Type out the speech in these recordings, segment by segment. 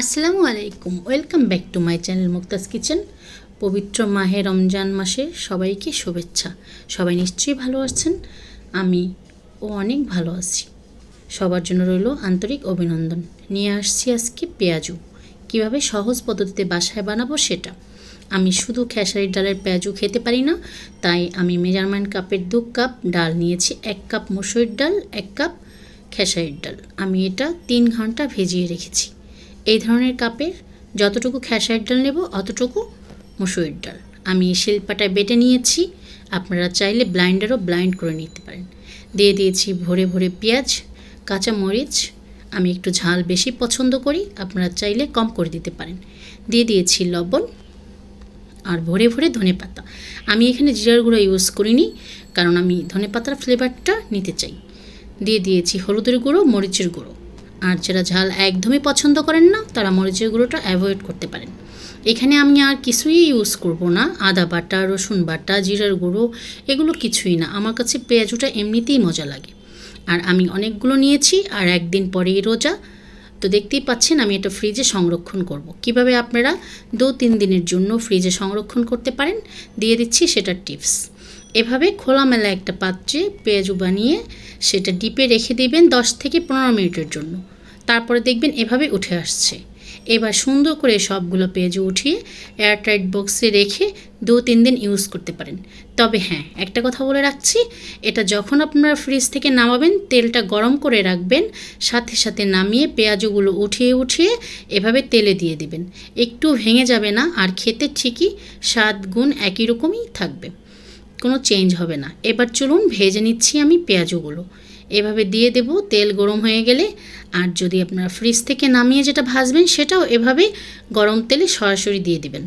আসসালামু আলাইকুম welcome back to my channel Muktaz kitchen পবিত্র মাহে রমজান মাসে সবাইকে শুভেচ্ছা সবাই নিশ্চয়ই ভালো আছেন আমি ও অনেক ভালো আছি সবার জন্য রইল আন্তরিক অভিনন্দন নিয়ে আসছি আজকে পেঁয়াজু কিভাবে সহজ পদ্ধতিতে বাসায় বানাবো সেটা আমি শুধু খেসারির ডালের পেঁয়াজু খেতে পারি না তাই আমি মেজারমেন্ট কাপের দু কাপ ডাল নিয়েছি এক কাপ মুসুরির ডাল এক কাপ খেসারির ডাল আমি এটা তিন ঘন্টা ভেজিয়ে রেখেছি এই ধরনের কাপে যতটুকু খেসার ডাল নেব অতটুকু মুসুরির ডাল আমি শিল্পাটায় বেটে নিয়েছি আপনারা চাইলে ব্লাইন্ডারও ব্লাইন্ড করে নিতে পারেন দিয়ে দিয়েছি ভরে ভরে পেঁয়াজ কাঁচা মরিচ আমি একটু ঝাল বেশি পছন্দ করি আপনারা চাইলে কম করে দিতে পারেন দিয়ে দিয়েছি লবণ আর ভরে ভরে ধনে পাতা আমি এখানে জিরার গুঁড়ো ইউজ করিনি কারণ আমি ধনে পাতার ফ্লেভারটা নিতে চাই দিয়ে দিয়েছি হলুদের গুঁড়ো মরিচের গুঁড়ো আর যারা ঝাল একদমই পছন্দ করেন না তারা মরিচের গুঁড়োটা অ্যাভয়েড করতে পারেন এখানে আমি আর কিছুই ইউজ করব না আদা বাটা রসুন বাটা জিরার গুঁড়ো এগুলো কিছুই না আমার কাছে পেঁয়াজুটা এমনিতেই মজা লাগে আর আমি অনেকগুলো নিয়েছি আর একদিন পরেই রোজা তো দেখতেই পাচ্ছেন আমি এটা ফ্রিজে সংরক্ষণ করব। কিভাবে আপনারা দু তিন দিনের জন্য ফ্রিজে সংরক্ষণ করতে পারেন দিয়ে দিচ্ছি সেটার টিপস এভাবে খোলামেলা একটা পাত্রে পেঁয়াজু বানিয়ে সেটা ডিপে রেখে দেবেন দশ থেকে পনেরো মিনিটের জন্য তারপরে দেখবেন এভাবে উঠে আসছে এবার সুন্দর করে সবগুলো পেঁয়াজু উঠিয়ে এয়ারটাইট বক্সে রেখে দু তিন দিন ইউজ করতে পারেন তবে হ্যাঁ একটা কথা বলে রাখছি এটা যখন আপনারা ফ্রিজ থেকে নামাবেন তেলটা গরম করে রাখবেন সাথে সাথে নামিয়ে পেঁয়াজুগুলো উঠিয়ে উঠিয়ে এভাবে তেলে দিয়ে দেবেন একটু ভেঙে যাবে না আর খেতে ঠিকই সাত গুণ একই রকমই থাকবে কোনো চেঞ্জ হবে না এবার চলুন ভেজে নিচ্ছি আমি পেঁয়াজগুলো এভাবে দিয়ে দেব তেল গরম হয়ে গেলে আর যদি আপনারা ফ্রিজ থেকে নামিয়ে যেটা ভাজবেন সেটাও এভাবে গরম তেলে সরাসরি দিয়ে দিবেন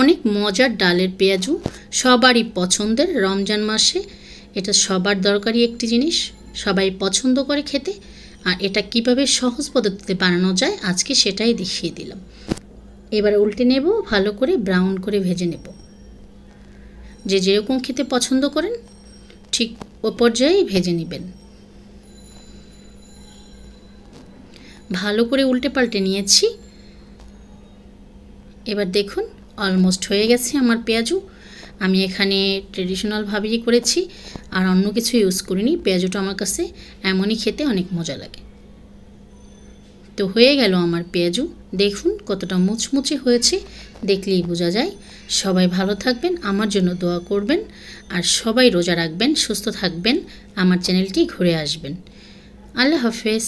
অনেক মজার ডালের পেঁয়াজু সবারই পছন্দের রমজান মাসে এটা সবার দরকারি একটি জিনিস সবাই পছন্দ করে খেতে আর এটা কিভাবে সহজ পদ্ধতিতে বানানো যায় আজকে সেটাই দেখিয়ে দিলাম এবার উল্টে নেব ভালো করে ব্রাউন করে ভেজে নেব যে যেরকম খেতে পছন্দ করেন ঠিক ও পর্যায়েই ভেজে নেবেন ভালো করে উল্টে পাল্টে নিয়েছি এবার দেখুন অলমোস্ট হয়ে গেছে আমার পেঁয়াজু আমি এখানে ট্রেডিশনালভাবেই করেছি আর অন্য কিছু ইউজ করিনি পেঁয়াজুটা আমার কাছে এমনই খেতে অনেক মজা লাগে তো হয়ে গেল আমার পেঁয়াজু দেখুন কতটা মুচমুচে হয়েছে দেখলেই বোঝা যায় সবাই ভালো থাকবেন আমার জন্য দোয়া করবেন আর সবাই রোজা রাখবেন সুস্থ থাকবেন আমার চ্যানেলটি ঘুরে আসবেন আল্লাহ হাফেজ